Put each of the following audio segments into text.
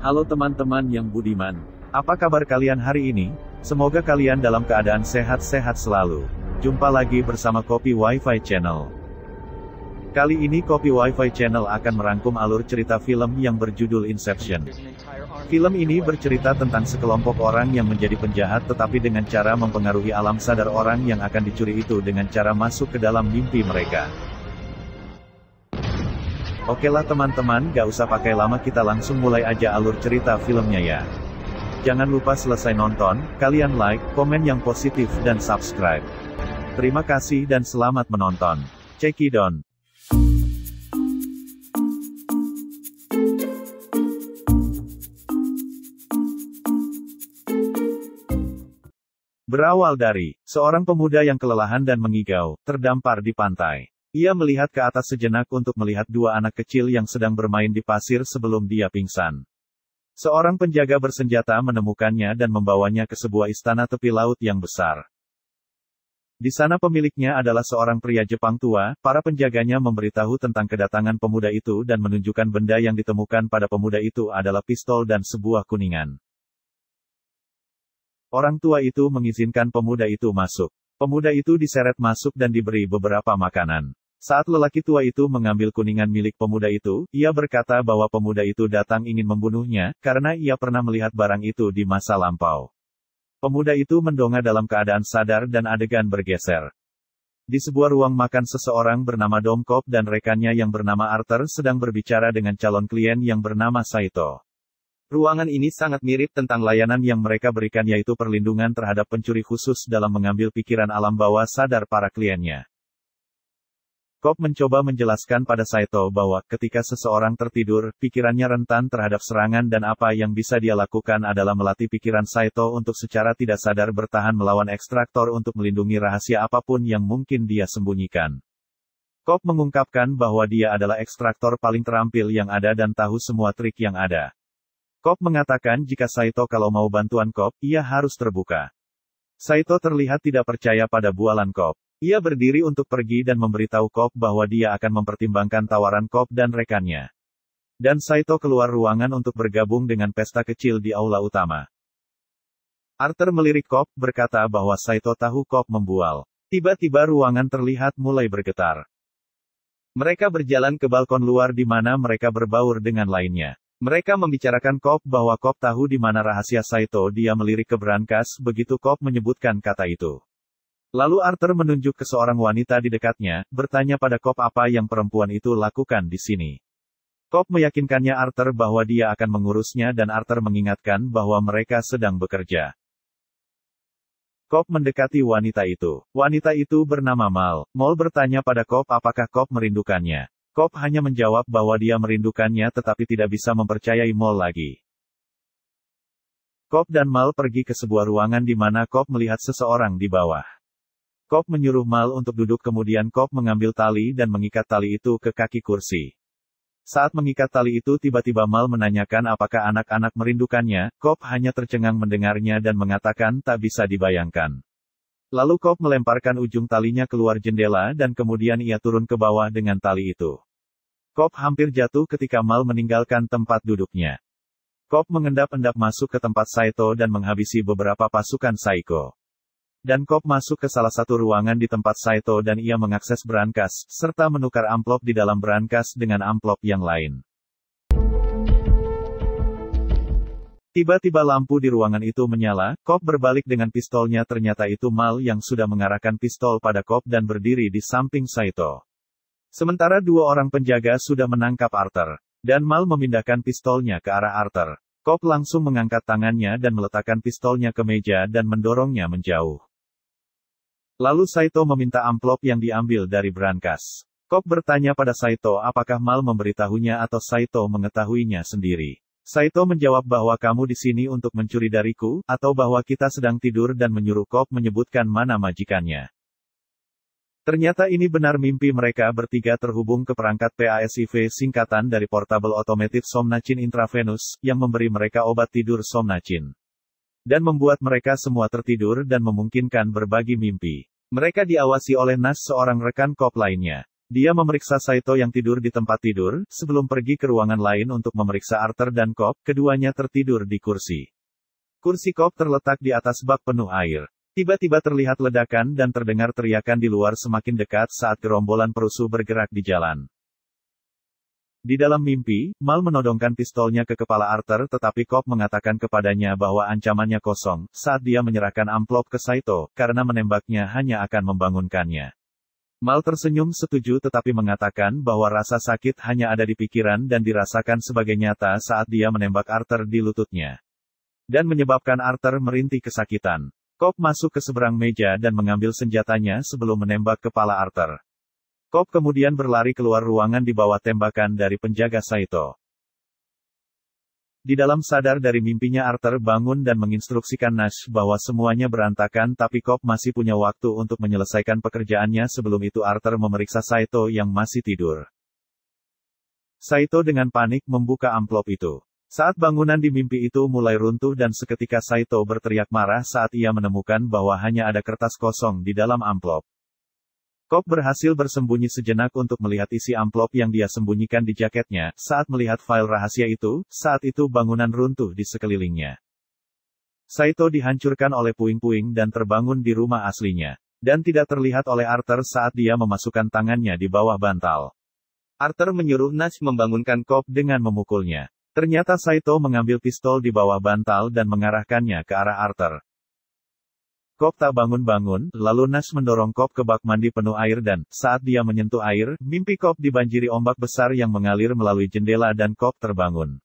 Halo teman-teman yang budiman. Apa kabar kalian hari ini? Semoga kalian dalam keadaan sehat-sehat selalu. Jumpa lagi bersama Kopi WiFi Channel. Kali ini Kopi WiFi Channel akan merangkum alur cerita film yang berjudul Inception. Film ini bercerita tentang sekelompok orang yang menjadi penjahat tetapi dengan cara mempengaruhi alam sadar orang yang akan dicuri itu dengan cara masuk ke dalam mimpi mereka. Oke lah teman-teman gak usah pakai lama kita langsung mulai aja alur cerita filmnya ya. Jangan lupa selesai nonton, kalian like, komen yang positif dan subscribe. Terima kasih dan selamat menonton. Cekidon. Berawal dari seorang pemuda yang kelelahan dan mengigau, terdampar di pantai. Ia melihat ke atas sejenak untuk melihat dua anak kecil yang sedang bermain di pasir sebelum dia pingsan. Seorang penjaga bersenjata menemukannya dan membawanya ke sebuah istana tepi laut yang besar. Di sana pemiliknya adalah seorang pria Jepang tua, para penjaganya memberitahu tentang kedatangan pemuda itu dan menunjukkan benda yang ditemukan pada pemuda itu adalah pistol dan sebuah kuningan. Orang tua itu mengizinkan pemuda itu masuk. Pemuda itu diseret masuk dan diberi beberapa makanan. Saat lelaki tua itu mengambil kuningan milik pemuda itu, ia berkata bahwa pemuda itu datang ingin membunuhnya, karena ia pernah melihat barang itu di masa lampau. Pemuda itu mendongak dalam keadaan sadar dan adegan bergeser. Di sebuah ruang makan seseorang bernama Domkop dan rekannya yang bernama Arthur sedang berbicara dengan calon klien yang bernama Saito. Ruangan ini sangat mirip tentang layanan yang mereka berikan yaitu perlindungan terhadap pencuri khusus dalam mengambil pikiran alam bawah sadar para kliennya. Kop mencoba menjelaskan pada Saito bahwa ketika seseorang tertidur, pikirannya rentan terhadap serangan dan apa yang bisa dia lakukan adalah melatih pikiran Saito untuk secara tidak sadar bertahan melawan ekstraktor untuk melindungi rahasia apapun yang mungkin dia sembunyikan. Kop mengungkapkan bahwa dia adalah ekstraktor paling terampil yang ada dan tahu semua trik yang ada. Kop mengatakan jika Saito kalau mau bantuan Kop, ia harus terbuka. Saito terlihat tidak percaya pada bualan Kop. Ia berdiri untuk pergi dan memberitahu Kop bahwa dia akan mempertimbangkan tawaran Kop dan rekannya. Dan Saito keluar ruangan untuk bergabung dengan pesta kecil di aula utama. Arthur melirik Kop, berkata bahwa Saito tahu Kop membual. Tiba-tiba ruangan terlihat mulai bergetar. Mereka berjalan ke balkon luar di mana mereka berbaur dengan lainnya. Mereka membicarakan Kop bahwa Kop tahu di mana rahasia Saito dia melirik ke berangkas begitu Kop menyebutkan kata itu. Lalu Arthur menunjuk ke seorang wanita di dekatnya, bertanya pada Cobb apa yang perempuan itu lakukan di sini. Cobb meyakinkannya Arthur bahwa dia akan mengurusnya dan Arthur mengingatkan bahwa mereka sedang bekerja. Cobb mendekati wanita itu. Wanita itu bernama Mal. Mal bertanya pada Cobb apakah Cobb merindukannya. Cobb hanya menjawab bahwa dia merindukannya tetapi tidak bisa mempercayai Mal lagi. Cobb dan Mal pergi ke sebuah ruangan di mana Cobb melihat seseorang di bawah. Kop menyuruh Mal untuk duduk kemudian Kop mengambil tali dan mengikat tali itu ke kaki kursi. Saat mengikat tali itu tiba-tiba Mal menanyakan apakah anak-anak merindukannya, Kop hanya tercengang mendengarnya dan mengatakan tak bisa dibayangkan. Lalu Kop melemparkan ujung talinya keluar jendela dan kemudian ia turun ke bawah dengan tali itu. Kop hampir jatuh ketika Mal meninggalkan tempat duduknya. Kop mengendap-endap masuk ke tempat Saito dan menghabisi beberapa pasukan Saiko. Dan Kop masuk ke salah satu ruangan di tempat Saito dan ia mengakses berangkas, serta menukar amplop di dalam berangkas dengan amplop yang lain. Tiba-tiba lampu di ruangan itu menyala, Kop berbalik dengan pistolnya ternyata itu Mal yang sudah mengarahkan pistol pada Kop dan berdiri di samping Saito. Sementara dua orang penjaga sudah menangkap Arthur, dan Mal memindahkan pistolnya ke arah Arthur. Kop langsung mengangkat tangannya dan meletakkan pistolnya ke meja dan mendorongnya menjauh. Lalu Saito meminta amplop yang diambil dari brankas. Kok bertanya pada Saito apakah Mal memberitahunya atau Saito mengetahuinya sendiri. Saito menjawab bahwa kamu di sini untuk mencuri dariku, atau bahwa kita sedang tidur dan menyuruh Kop menyebutkan mana majikannya. Ternyata ini benar mimpi mereka bertiga terhubung ke perangkat PASIV singkatan dari Portable Automated Somnacin Intravenous, yang memberi mereka obat tidur Somnacin dan membuat mereka semua tertidur dan memungkinkan berbagi mimpi. Mereka diawasi oleh Nas seorang rekan kop lainnya. Dia memeriksa Saito yang tidur di tempat tidur, sebelum pergi ke ruangan lain untuk memeriksa Arthur dan Kop, keduanya tertidur di kursi. Kursi Kop terletak di atas bak penuh air. Tiba-tiba terlihat ledakan dan terdengar teriakan di luar semakin dekat saat gerombolan perusuh bergerak di jalan. Di dalam mimpi, Mal menodongkan pistolnya ke kepala Arthur tetapi Cobb mengatakan kepadanya bahwa ancamannya kosong, saat dia menyerahkan amplop ke Saito, karena menembaknya hanya akan membangunkannya. Mal tersenyum setuju tetapi mengatakan bahwa rasa sakit hanya ada di pikiran dan dirasakan sebagai nyata saat dia menembak Arthur di lututnya. Dan menyebabkan Arthur merintih kesakitan. Cobb masuk ke seberang meja dan mengambil senjatanya sebelum menembak kepala Arthur. Kop kemudian berlari keluar ruangan di bawah tembakan dari penjaga Saito. Di dalam sadar dari mimpinya Arthur bangun dan menginstruksikan Nash bahwa semuanya berantakan tapi Kop masih punya waktu untuk menyelesaikan pekerjaannya sebelum itu Arthur memeriksa Saito yang masih tidur. Saito dengan panik membuka amplop itu. Saat bangunan di mimpi itu mulai runtuh dan seketika Saito berteriak marah saat ia menemukan bahwa hanya ada kertas kosong di dalam amplop. Kop berhasil bersembunyi sejenak untuk melihat isi amplop yang dia sembunyikan di jaketnya. Saat melihat file rahasia itu, saat itu bangunan runtuh di sekelilingnya. Saito dihancurkan oleh puing-puing dan terbangun di rumah aslinya. Dan tidak terlihat oleh Arthur saat dia memasukkan tangannya di bawah bantal. Arthur menyuruh Nash membangunkan Kop dengan memukulnya. Ternyata Saito mengambil pistol di bawah bantal dan mengarahkannya ke arah Arthur. Kop tak bangun-bangun, lalu Nas mendorong Kop ke bak mandi penuh air dan, saat dia menyentuh air, mimpi Kop dibanjiri ombak besar yang mengalir melalui jendela dan Kop terbangun.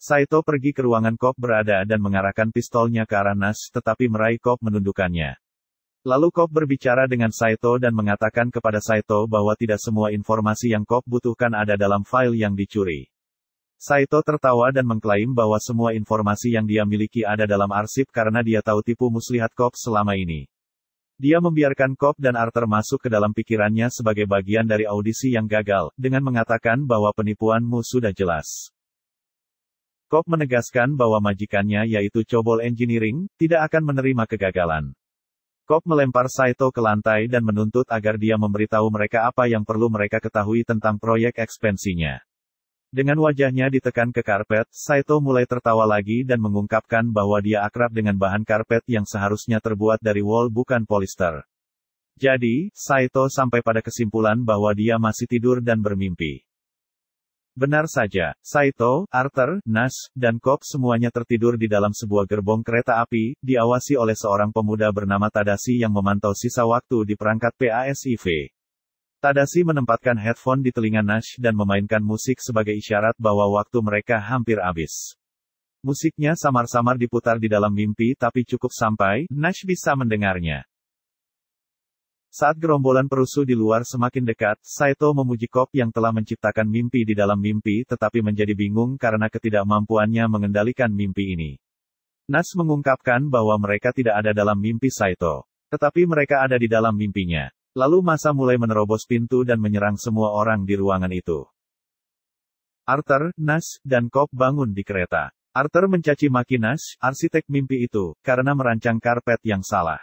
Saito pergi ke ruangan Kop berada dan mengarahkan pistolnya ke arah Nas, tetapi meraih Kop menundukkannya. Lalu Kop berbicara dengan Saito dan mengatakan kepada Saito bahwa tidak semua informasi yang Kop butuhkan ada dalam file yang dicuri. Saito tertawa dan mengklaim bahwa semua informasi yang dia miliki ada dalam arsip karena dia tahu tipu muslihat Kop selama ini. Dia membiarkan Kop dan Arthur masuk ke dalam pikirannya sebagai bagian dari audisi yang gagal, dengan mengatakan bahwa penipuanmu sudah jelas. Kop menegaskan bahwa majikannya yaitu Cobol Engineering, tidak akan menerima kegagalan. Kop melempar Saito ke lantai dan menuntut agar dia memberitahu mereka apa yang perlu mereka ketahui tentang proyek ekspansinya. Dengan wajahnya ditekan ke karpet, Saito mulai tertawa lagi dan mengungkapkan bahwa dia akrab dengan bahan karpet yang seharusnya terbuat dari wol bukan polister. Jadi, Saito sampai pada kesimpulan bahwa dia masih tidur dan bermimpi. Benar saja, Saito, Arthur, Nas, dan Cobb semuanya tertidur di dalam sebuah gerbong kereta api, diawasi oleh seorang pemuda bernama Tadashi yang memantau sisa waktu di perangkat PASIV. Tadashi menempatkan headphone di telinga Nash dan memainkan musik sebagai isyarat bahwa waktu mereka hampir habis. Musiknya samar-samar diputar di dalam mimpi tapi cukup sampai, Nash bisa mendengarnya. Saat gerombolan perusuh di luar semakin dekat, Saito memuji Kop yang telah menciptakan mimpi di dalam mimpi tetapi menjadi bingung karena ketidakmampuannya mengendalikan mimpi ini. Nash mengungkapkan bahwa mereka tidak ada dalam mimpi Saito. Tetapi mereka ada di dalam mimpinya. Lalu masa mulai menerobos pintu dan menyerang semua orang di ruangan itu. Arthur, Nas, dan Cobb bangun di kereta. Arthur mencaci maki Nas, arsitek mimpi itu, karena merancang karpet yang salah.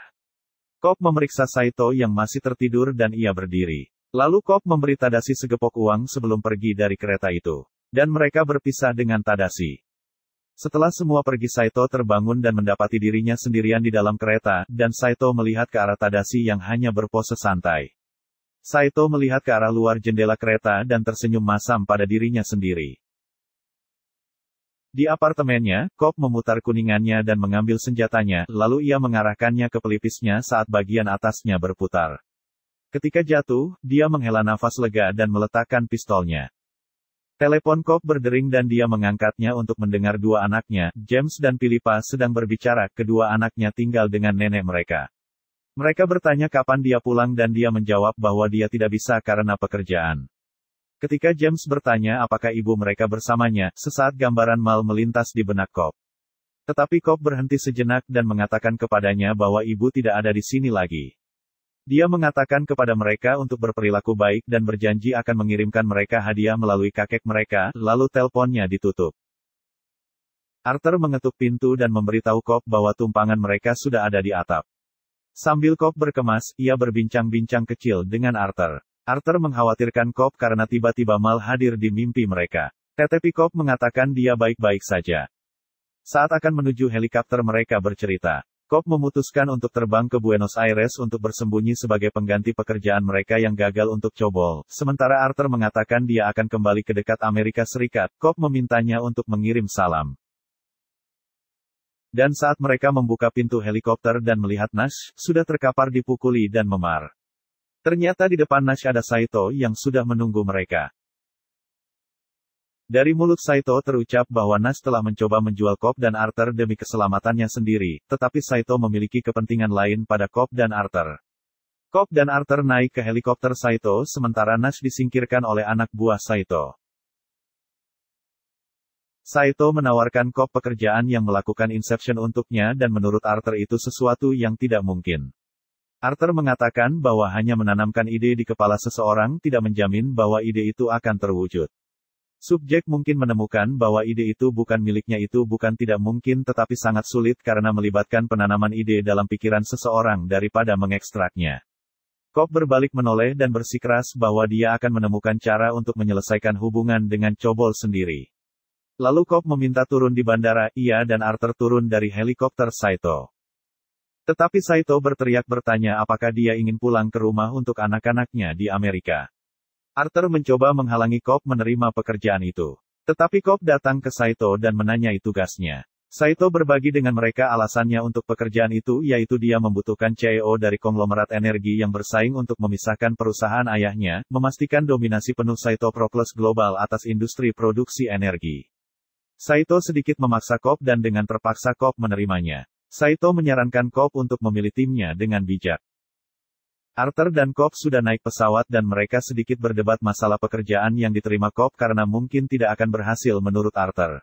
Cobb memeriksa Saito yang masih tertidur dan ia berdiri. Lalu Cobb memberi Tadashi segepok uang sebelum pergi dari kereta itu. Dan mereka berpisah dengan Tadashi. Setelah semua pergi Saito terbangun dan mendapati dirinya sendirian di dalam kereta, dan Saito melihat ke arah Tadashi yang hanya berpose santai. Saito melihat ke arah luar jendela kereta dan tersenyum masam pada dirinya sendiri. Di apartemennya, Kop memutar kuningannya dan mengambil senjatanya, lalu ia mengarahkannya ke pelipisnya saat bagian atasnya berputar. Ketika jatuh, dia menghela nafas lega dan meletakkan pistolnya. Telepon kop berdering dan dia mengangkatnya untuk mendengar dua anaknya, James dan Philippa sedang berbicara, kedua anaknya tinggal dengan nenek mereka. Mereka bertanya kapan dia pulang dan dia menjawab bahwa dia tidak bisa karena pekerjaan. Ketika James bertanya apakah ibu mereka bersamanya, sesaat gambaran Mal melintas di benak Kop. Tetapi Kop berhenti sejenak dan mengatakan kepadanya bahwa ibu tidak ada di sini lagi. Dia mengatakan kepada mereka untuk berperilaku baik dan berjanji akan mengirimkan mereka hadiah melalui kakek mereka, lalu teleponnya ditutup. Arthur mengetuk pintu dan memberitahu Kop bahwa tumpangan mereka sudah ada di atap. Sambil Kop berkemas, ia berbincang-bincang kecil dengan Arthur. Arthur mengkhawatirkan Kop karena tiba-tiba Mal hadir di mimpi mereka. Tetapi Kop mengatakan dia baik-baik saja. Saat akan menuju helikopter mereka bercerita, Kop memutuskan untuk terbang ke Buenos Aires untuk bersembunyi sebagai pengganti pekerjaan mereka yang gagal untuk Cobol. Sementara Arthur mengatakan dia akan kembali ke dekat Amerika Serikat, Kop memintanya untuk mengirim salam. Dan saat mereka membuka pintu helikopter dan melihat Nash, sudah terkapar dipukuli dan memar. Ternyata di depan Nash ada Saito yang sudah menunggu mereka. Dari mulut Saito terucap bahwa Nash telah mencoba menjual Cobb dan Arthur demi keselamatannya sendiri, tetapi Saito memiliki kepentingan lain pada Cobb dan Arthur. Cobb dan Arthur naik ke helikopter Saito sementara Nash disingkirkan oleh anak buah Saito. Saito menawarkan Cobb pekerjaan yang melakukan inception untuknya dan menurut Arthur itu sesuatu yang tidak mungkin. Arthur mengatakan bahwa hanya menanamkan ide di kepala seseorang tidak menjamin bahwa ide itu akan terwujud. Subjek mungkin menemukan bahwa ide itu bukan miliknya itu bukan tidak mungkin tetapi sangat sulit karena melibatkan penanaman ide dalam pikiran seseorang daripada mengekstraknya. Kop berbalik menoleh dan bersikeras bahwa dia akan menemukan cara untuk menyelesaikan hubungan dengan Cobol sendiri. Lalu Kop meminta turun di bandara, ia dan Arthur turun dari helikopter Saito. Tetapi Saito berteriak bertanya apakah dia ingin pulang ke rumah untuk anak-anaknya di Amerika. Arthur mencoba menghalangi Cobb menerima pekerjaan itu. Tetapi Cobb datang ke Saito dan menanyai tugasnya. Saito berbagi dengan mereka alasannya untuk pekerjaan itu yaitu dia membutuhkan CEO dari konglomerat energi yang bersaing untuk memisahkan perusahaan ayahnya, memastikan dominasi penuh Saito Proplus Global atas industri produksi energi. Saito sedikit memaksa Cobb dan dengan terpaksa Cobb menerimanya. Saito menyarankan Cobb untuk memilih timnya dengan bijak. Arthur dan Cobb sudah naik pesawat dan mereka sedikit berdebat masalah pekerjaan yang diterima Cobb karena mungkin tidak akan berhasil menurut Arthur.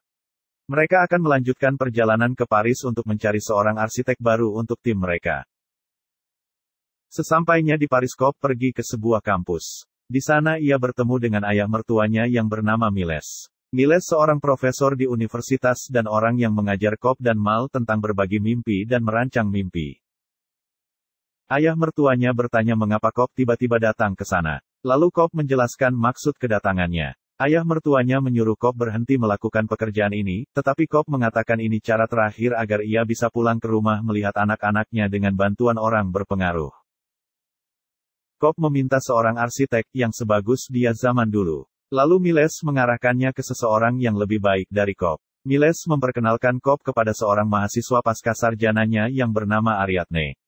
Mereka akan melanjutkan perjalanan ke Paris untuk mencari seorang arsitek baru untuk tim mereka. Sesampainya di Paris Cobb pergi ke sebuah kampus. Di sana ia bertemu dengan ayah mertuanya yang bernama Miles. Miles seorang profesor di universitas dan orang yang mengajar Cobb dan Mal tentang berbagi mimpi dan merancang mimpi. Ayah mertuanya bertanya mengapa Kop tiba-tiba datang ke sana. Lalu Kop menjelaskan maksud kedatangannya. Ayah mertuanya menyuruh Kop berhenti melakukan pekerjaan ini, tetapi Kop mengatakan ini cara terakhir agar ia bisa pulang ke rumah melihat anak-anaknya dengan bantuan orang berpengaruh. Kop meminta seorang arsitek yang sebagus dia zaman dulu. Lalu Miles mengarahkannya ke seseorang yang lebih baik dari Kop. Miles memperkenalkan Kop kepada seorang mahasiswa pasca sarjananya yang bernama Ariadne.